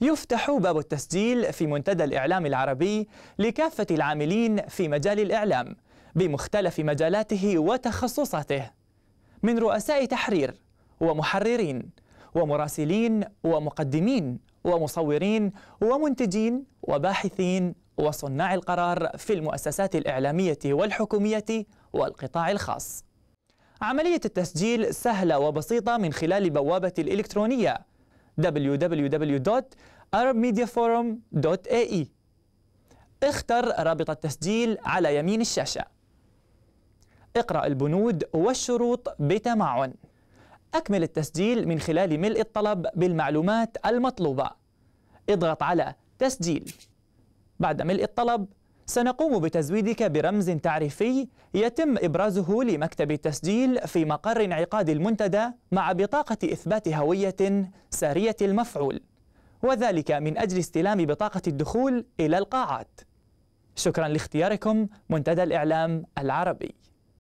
يفتح باب التسجيل في منتدى الإعلام العربي لكافة العاملين في مجال الإعلام بمختلف مجالاته وتخصصاته من رؤساء تحرير ومحررين ومراسلين ومقدمين ومصورين ومنتجين وباحثين وصناع القرار في المؤسسات الإعلامية والحكومية والقطاع الخاص عملية التسجيل سهلة وبسيطة من خلال بوابة الإلكترونية www.arabmediaforum.ae اختر رابط التسجيل على يمين الشاشة اقرأ البنود والشروط بتمعن أكمل التسجيل من خلال ملء الطلب بالمعلومات المطلوبة اضغط على تسجيل بعد ملء الطلب سنقوم بتزويدك برمز تعريفي يتم إبرازه لمكتب التسجيل في مقر انعقاد المنتدى مع بطاقة إثبات هوية سارية المفعول وذلك من أجل استلام بطاقة الدخول إلى القاعات شكرا لاختياركم منتدى الإعلام العربي